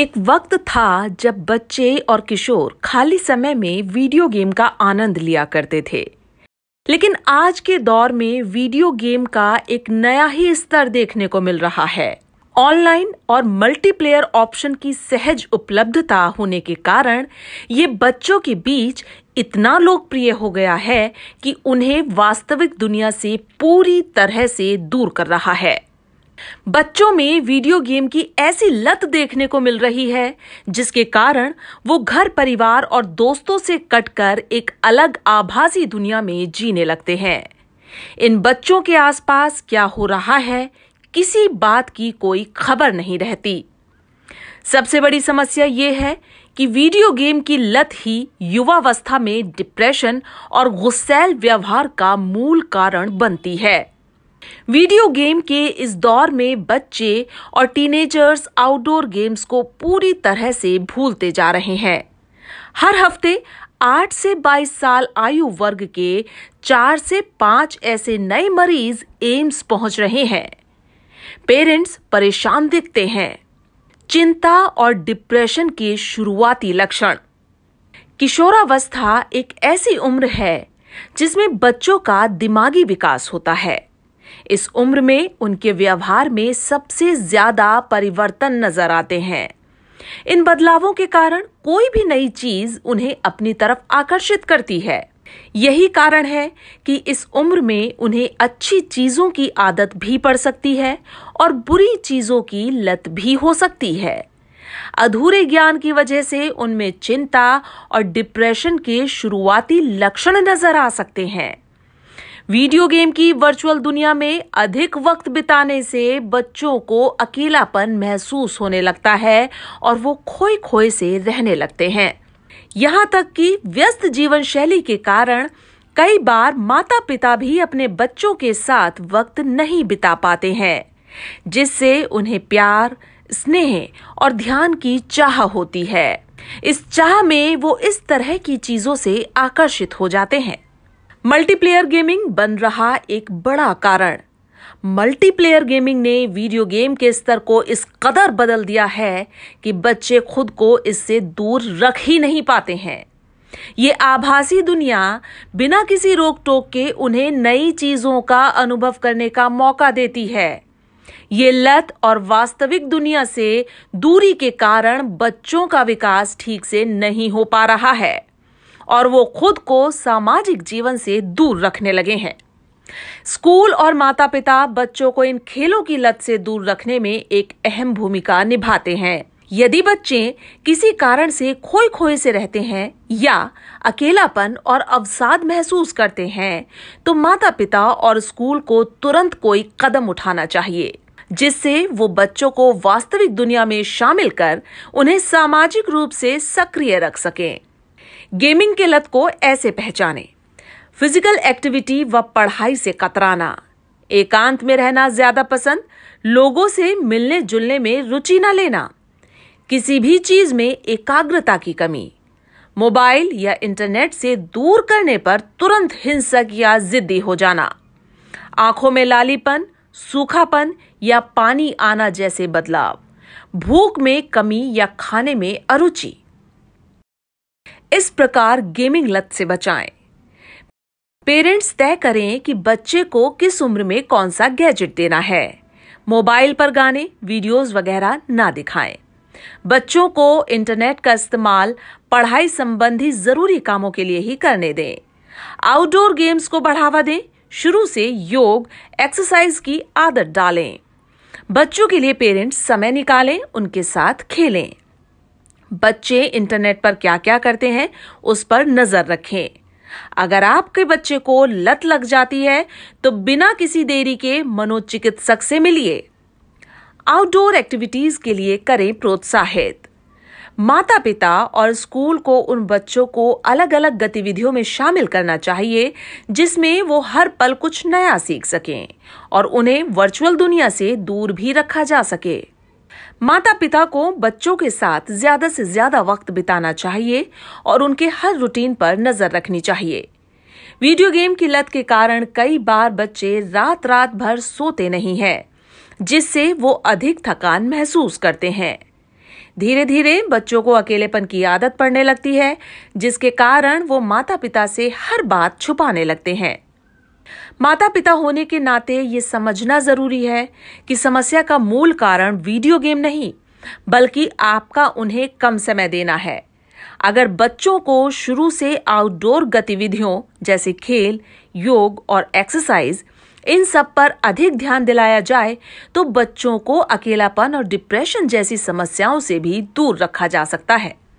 एक वक्त था जब बच्चे और किशोर खाली समय में वीडियो गेम का आनंद लिया करते थे लेकिन आज के दौर में वीडियो गेम का एक नया ही स्तर देखने को मिल रहा है ऑनलाइन और मल्टीप्लेयर ऑप्शन की सहज उपलब्धता होने के कारण ये बच्चों के बीच इतना लोकप्रिय हो गया है कि उन्हें वास्तविक दुनिया से पूरी तरह से दूर कर रहा है बच्चों में वीडियो गेम की ऐसी लत देखने को मिल रही है जिसके कारण वो घर परिवार और दोस्तों से कटकर एक अलग आभासी दुनिया में जीने लगते हैं इन बच्चों के आसपास क्या हो रहा है किसी बात की कोई खबर नहीं रहती सबसे बड़ी समस्या ये है कि वीडियो गेम की लत ही युवावस्था में डिप्रेशन और गुस्सेल व्यवहार का मूल कारण बनती है वीडियो गेम के इस दौर में बच्चे और टीनेजर्स आउटडोर गेम्स को पूरी तरह से भूलते जा रहे हैं हर हफ्ते 8 से 22 साल आयु वर्ग के 4 से 5 ऐसे नए मरीज एम्स पहुंच रहे हैं पेरेंट्स परेशान दिखते हैं चिंता और डिप्रेशन के शुरुआती लक्षण किशोरावस्था एक ऐसी उम्र है जिसमें बच्चों का दिमागी विकास होता है इस उम्र में उनके व्यवहार में सबसे ज्यादा परिवर्तन नजर आते हैं इन बदलावों के कारण कोई भी नई चीज उन्हें अपनी तरफ आकर्षित करती है यही कारण है कि इस उम्र में उन्हें अच्छी चीजों की आदत भी पड़ सकती है और बुरी चीजों की लत भी हो सकती है अधूरे ज्ञान की वजह से उनमें चिंता और डिप्रेशन के शुरुआती लक्षण नजर आ सकते हैं वीडियो गेम की वर्चुअल दुनिया में अधिक वक्त बिताने से बच्चों को अकेलापन महसूस होने लगता है और वो खोए खोए से रहने लगते हैं यहाँ तक कि व्यस्त जीवन शैली के कारण कई बार माता पिता भी अपने बच्चों के साथ वक्त नहीं बिता पाते हैं जिससे उन्हें प्यार स्नेह और ध्यान की चाह होती है इस चाह में वो इस तरह की चीजों से आकर्षित हो जाते हैं मल्टीप्लेयर गेमिंग बन रहा एक बड़ा कारण मल्टीप्लेयर गेमिंग ने वीडियो गेम के स्तर को इस कदर बदल दिया है कि बच्चे खुद को इससे दूर रख ही नहीं पाते हैं ये आभासी दुनिया बिना किसी रोक टोक के उन्हें नई चीजों का अनुभव करने का मौका देती है ये लत और वास्तविक दुनिया से दूरी के कारण बच्चों का विकास ठीक से नहीं हो पा रहा है और वो खुद को सामाजिक जीवन से दूर रखने लगे हैं स्कूल और माता पिता बच्चों को इन खेलों की लत से दूर रखने में एक अहम भूमिका निभाते हैं यदि बच्चे किसी कारण से खोए खोए से रहते हैं या अकेलापन और अवसाद महसूस करते हैं तो माता पिता और स्कूल को तुरंत कोई कदम उठाना चाहिए जिससे वो बच्चों को वास्तविक दुनिया में शामिल कर उन्हें सामाजिक रूप से सक्रिय रख सकें गेमिंग के लत को ऐसे पहचाने फिजिकल एक्टिविटी व पढ़ाई से कतराना एकांत में रहना ज्यादा पसंद लोगों से मिलने जुलने में रुचि न लेना किसी भी चीज में एकाग्रता की कमी मोबाइल या इंटरनेट से दूर करने पर तुरंत हिंसक या जिद्दी हो जाना आंखों में लालीपन सूखापन या पानी आना जैसे बदलाव भूख में कमी या खाने में अरुचि इस प्रकार गेमिंग लत से बचाएं पेरेंट्स तय करें कि बच्चे को किस उम्र में कौन सा गैजेट देना है मोबाइल पर गाने वीडियोस वगैरह ना दिखाएं बच्चों को इंटरनेट का इस्तेमाल पढ़ाई संबंधी जरूरी कामों के लिए ही करने दें आउटडोर गेम्स को बढ़ावा दें शुरू से योग एक्सरसाइज की आदत डालें बच्चों के लिए पेरेंट्स समय निकालें उनके साथ खेलें बच्चे इंटरनेट पर क्या क्या करते हैं उस पर नजर रखें अगर आपके बच्चे को लत लग जाती है तो बिना किसी देरी के मनोचिकित्सक से मिलिए आउटडोर एक्टिविटीज के लिए करें प्रोत्साहित माता पिता और स्कूल को उन बच्चों को अलग अलग गतिविधियों में शामिल करना चाहिए जिसमें वो हर पल कुछ नया सीख सकें और उन्हें वर्चुअल दुनिया से दूर भी रखा जा सके माता पिता को बच्चों के साथ ज्यादा से ज्यादा वक्त बिताना चाहिए और उनके हर रूटीन पर नजर रखनी चाहिए वीडियो गेम की लत के कारण कई बार बच्चे रात रात भर सोते नहीं हैं जिससे वो अधिक थकान महसूस करते हैं धीरे धीरे बच्चों को अकेलेपन की आदत पड़ने लगती है जिसके कारण वो माता पिता से हर बात छुपाने लगते हैं माता पिता होने के नाते ये समझना जरूरी है कि समस्या का मूल कारण वीडियो गेम नहीं बल्कि आपका उन्हें कम समय देना है अगर बच्चों को शुरू से आउटडोर गतिविधियों जैसे खेल योग और एक्सरसाइज इन सब पर अधिक ध्यान दिलाया जाए तो बच्चों को अकेलापन और डिप्रेशन जैसी समस्याओं से भी दूर रखा जा सकता है